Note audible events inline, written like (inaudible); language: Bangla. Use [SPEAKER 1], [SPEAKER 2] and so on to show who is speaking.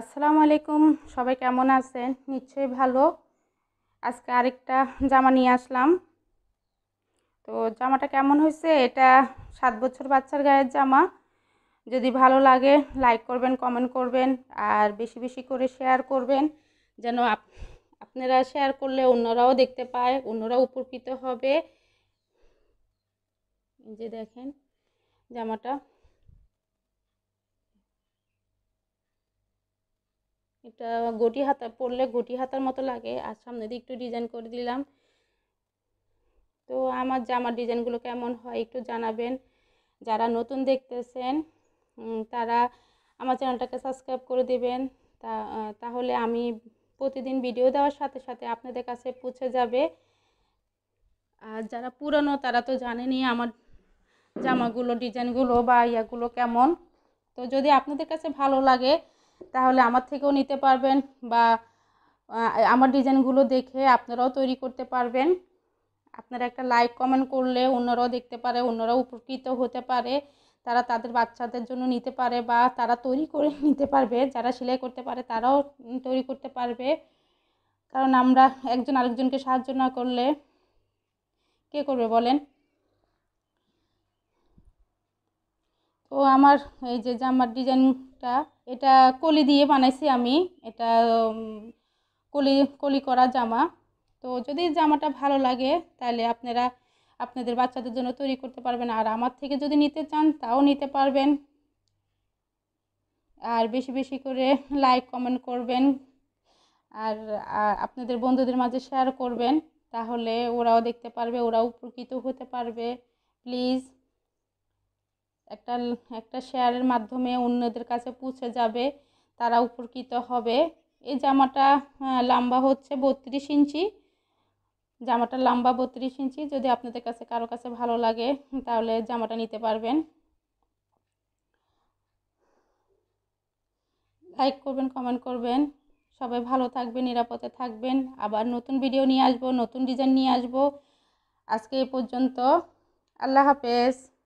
[SPEAKER 1] আসসালামু আলাইকুম সবাই কেমন আছেন নিশ্চয়ই ভালো আজকে আরেকটা জামা নিয়ে আসলাম তো জামাটা কেমন হয়েছে এটা সাত বছর বাচ্চার গায়ের জামা যদি ভালো লাগে লাইক করবেন কমেন্ট করবেন আর বেশি বেশি করে শেয়ার করবেন যেন আপনারা শেয়ার করলে অন্যরাও দেখতে পায় অন্যরা উপকৃত হবে যে দেখেন জামাটা এটা গটি হাতা পরলে গটি হাতার মতো লাগে আর সামনে দিয়ে একটু ডিজাইন করে দিলাম তো আমার জামার ডিজাইনগুলো কেমন হয় একটু জানাবেন যারা নতুন দেখতেছেন তারা আমার চ্যানেলটাকে সাবস্ক্রাইব করে দেবেন তা তাহলে আমি প্রতিদিন ভিডিও দেওয়ার সাথে সাথে আপনাদের কাছে পৌঁছে যাবে আর যারা পুরনো তারা তো জানেনি আমার জামাগুলো ডিজাইনগুলো বা ইয়াগুলো কেমন তো যদি আপনাদের কাছে ভালো লাগে তাহলে আমার থেকেও নিতে পারবেন বা আমার ডিজাইনগুলো দেখে আপনারাও তৈরি করতে পারবেন আপনারা একটা লাইক কমেন্ট করলে অন্যরাও দেখতে পারে অন্যরাও উপকৃত হতে পারে তারা তাদের বাচ্চাদের জন্য নিতে পারে বা তারা তৈরি করে (laughs) নিতে পারবে যারা সেলাই করতে পারে তারাও তৈরি করতে পারবে কারণ আমরা একজন আরেকজনকে সাহায্য না করলে কে করবে বলেন আমার এই যে জামার ডিজাইনটা এটা কলি দিয়ে বানাইছি আমি এটা কলি কলি করা জামা তো যদি জামাটা ভালো লাগে তাহলে আপনারা আপনাদের বাচ্চাদের জন্য তৈরি করতে পারবেন আর আমার থেকে যদি নিতে চান তাও নিতে পারবেন আর বেশি বেশি করে লাইক কমেন্ট করবেন আর আপনাদের বন্ধুদের মাঝে শেয়ার করবেন তাহলে ওরাও দেখতে পারবে ওরাও উপকৃত হতে পারবে প্লিজ একটা একটা শেয়ারের মাধ্যমে অন্যদের কাছে পৌঁছে যাবে তারা উপকৃত হবে এই জামাটা লম্বা হচ্ছে বত্রিশ ইঞ্চি জামাটা লম্বা বত্রিশ ইঞ্চি যদি আপনাদের কাছে কারো কাছে ভালো লাগে তাহলে জামাটা নিতে পারবেন লাইক করবেন কমেন্ট করবেন সবাই ভালো থাকবেন নিরাপদে থাকবেন আবার নতুন ভিডিও নিয়ে আসবো নতুন ডিজাইন নিয়ে আসবো আজকে এ পর্যন্ত আল্লাহ হাফেজ